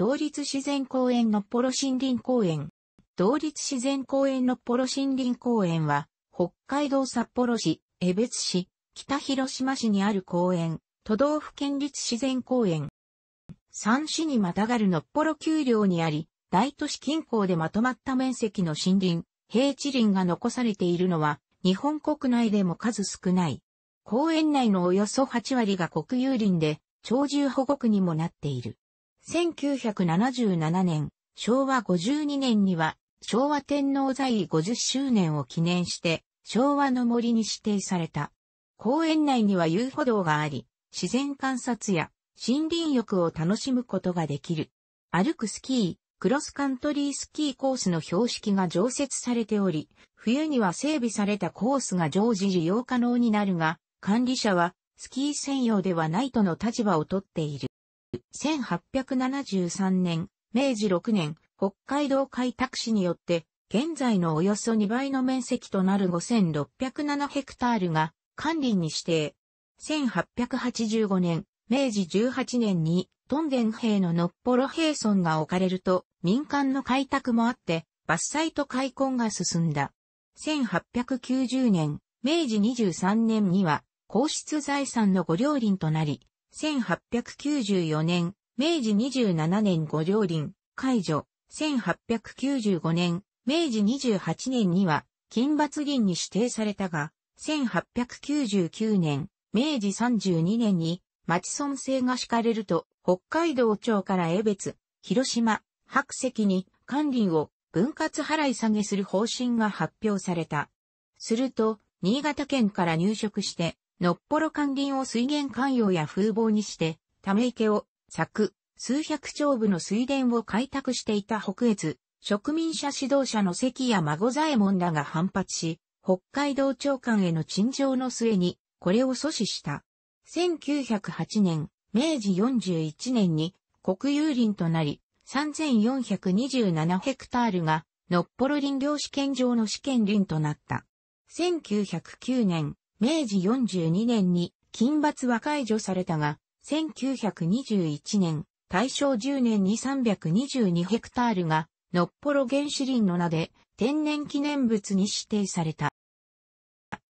同立自然公園のポロ森林公園。同立自然公園のポロ森林公園は、北海道札幌市、江別市、北広島市にある公園、都道府県立自然公園。三市にまたがるのっぽろ丘陵にあり、大都市近郊でまとまった面積の森林、平地林が残されているのは、日本国内でも数少ない。公園内のおよそ8割が国有林で、鳥獣保護区にもなっている。1977年、昭和52年には、昭和天皇在位50周年を記念して、昭和の森に指定された。公園内には遊歩道があり、自然観察や森林浴を楽しむことができる。歩くスキー、クロスカントリースキーコースの標識が常設されており、冬には整備されたコースが常時利用可能になるが、管理者はスキー専用ではないとの立場をとっている。1873年、明治6年、北海道開拓市によって、現在のおよそ2倍の面積となる5607ヘクタールが、管理に指定。1885年、明治18年に、トンデン兵のノッポロ兵村が置かれると、民間の開拓もあって、伐採と開墾が進んだ。1890年、明治23年には、皇室財産の御両輪となり、1894年、明治27年五両林、解除、1895年、明治28年には、金罰銀に指定されたが、1899年、明治32年に、町村制が敷かれると、北海道庁から江別、広島、白石に、管理を分割払い下げする方針が発表された。すると、新潟県から入植して、のっぽろ管林を水源寛容や風貌にして、ため池を、く、数百丁部の水田を開拓していた北越、植民者指導者の関や孫左衛門らが反発し、北海道長官への陳情の末に、これを阻止した。1908年、明治41年に国有林となり、3427ヘクタールが、のっぽろ林業試験場の試験林となった。1909年、明治42年に金罰は解除されたが、1921年、大正10年に322ヘクタールが、のっぽろ原子林の名で天然記念物に指定された。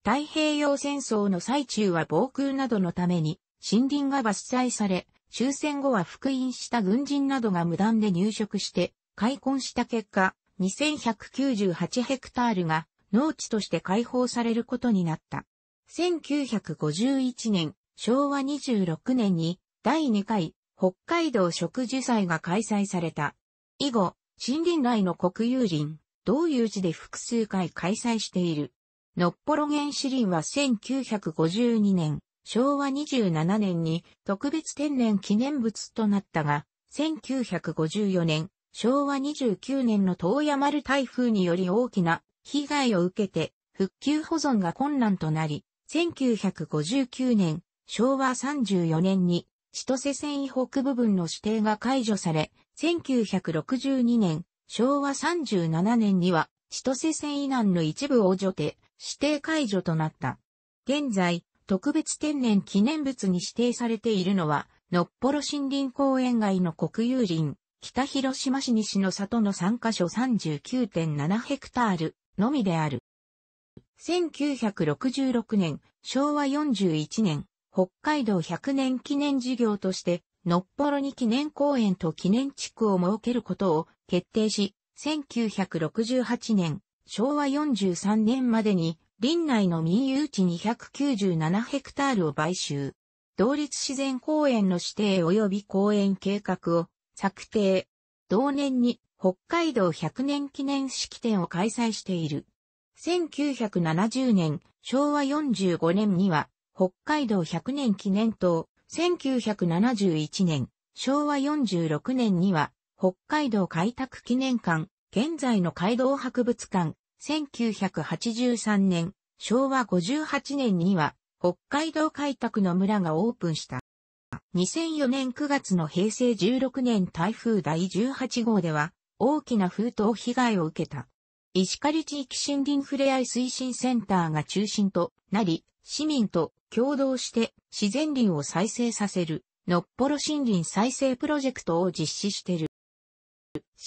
太平洋戦争の最中は防空などのために森林が伐採され、終戦後は復員した軍人などが無断で入植して開墾した結果、2198ヘクタールが農地として開放されることになった。1951年、昭和26年に第2回北海道植樹祭が開催された。以後、森林内の国有林、同有寺で複数回開催している。のっぽろ原始林は1952年、昭和27年に特別天然記念物となったが、1954年、昭和29年の東山る台風により大きな被害を受けて復旧保存が困難となり、1959年、昭和34年に、千歳線以北部分の指定が解除され、1962年、昭和37年には、千歳線以南の一部を除て、指定解除となった。現在、特別天然記念物に指定されているのは、のっぽろ森林公園外の国有林、北広島市西の里の3カ所39.7ヘクタールのみである。1966年、昭和41年、北海道100年記念事業として、のっぽろに記念公園と記念地区を設けることを決定し、1968年、昭和43年までに、林内の民有地297ヘクタールを買収。同立自然公園の指定及び公園計画を策定。同年に北海道100年記念式典を開催している。1970年、昭和45年には、北海道100年記念塔、1971年、昭和46年には、北海道開拓記念館、現在の街道博物館、1983年、昭和58年には、北海道開拓の村がオープンした。2004年9月の平成16年台風第18号では、大きな封筒被害を受けた。石狩地域森林ふれあい推進センターが中心となり、市民と共同して自然林を再生させる、のっぽろ森林再生プロジェクトを実施している。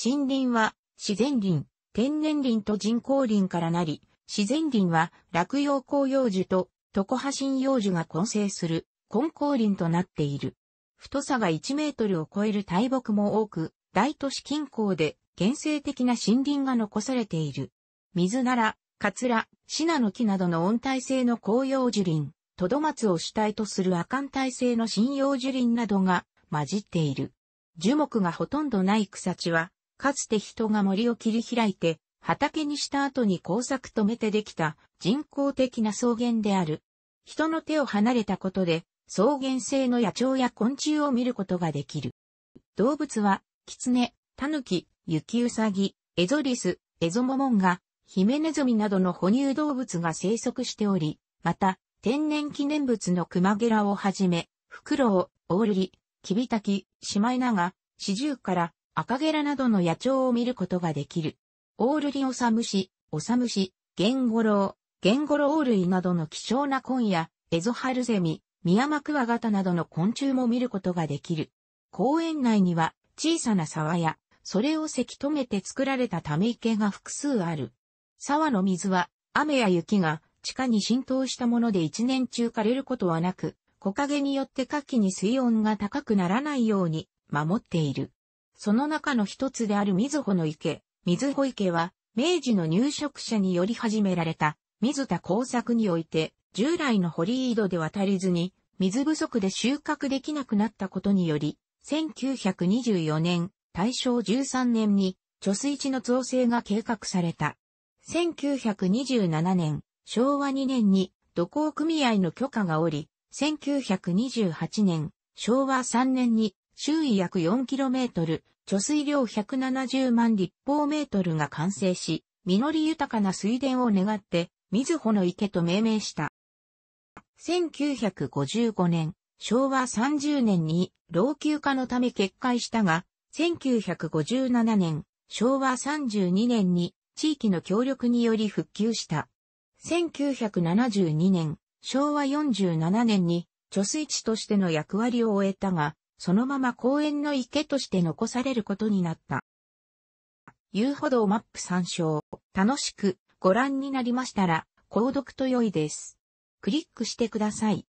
森林は自然林、天然林と人工林からなり、自然林は落葉広葉樹と床葉針葉樹が混成する根光林となっている。太さが1メートルを超える大木も多く、大都市近郊で原生的な森林が残されている。水なら、カツラ、シナの木などの温帯性の紅葉樹林、トドマツを主体とする亜寒帯性の針葉樹林などが混じっている。樹木がほとんどない草地は、かつて人が森を切り開いて、畑にした後に工作止めてできた人工的な草原である。人の手を離れたことで、草原性の野鳥や昆虫を見ることができる。動物は、キツネ、タヌキ、ユキウサギ、エゾリス、エゾモモンガ、ヒメネズミなどの哺乳動物が生息しており、また、天然記念物のクマゲラをはじめ、フクロウ、オオルリ、キビタキ、シマイナガ、シジュウカラ、カゲラなどの野鳥を見ることができる。オオルリオサムシ、オサムシ、ゲンゴロウ、ゲンゴロウ類などの貴重な紺や、エゾハルゼミ、ミヤマクワガタなどの昆虫も見ることができる。公園内には小さな沢やそれをせき止めて作られたため池が複数ある。沢の水は、雨や雪が地下に浸透したもので一年中枯れることはなく、木陰によって夏季に水温が高くならないように守っている。その中の一つである水穂の池、水穂池は、明治の入植者により始められた、水田工作において、従来の堀井戸では足りずに、水不足で収穫できなくなったことにより、1924年、大正13年に、貯水池の造成が計画された。1927年、昭和2年に土工組合の許可がおり、1928年、昭和3年に周囲約 4km、貯水量170万立方メートルが完成し、実り豊かな水田を願って、水穂の池と命名した。1955年、昭和30年に老朽化のため決壊したが、1957年、昭和32年に地域の協力により復旧した。1972年、昭和47年に貯水池としての役割を終えたが、そのまま公園の池として残されることになった。遊歩道マップ参照。楽しくご覧になりましたら、購読と良いです。クリックしてください。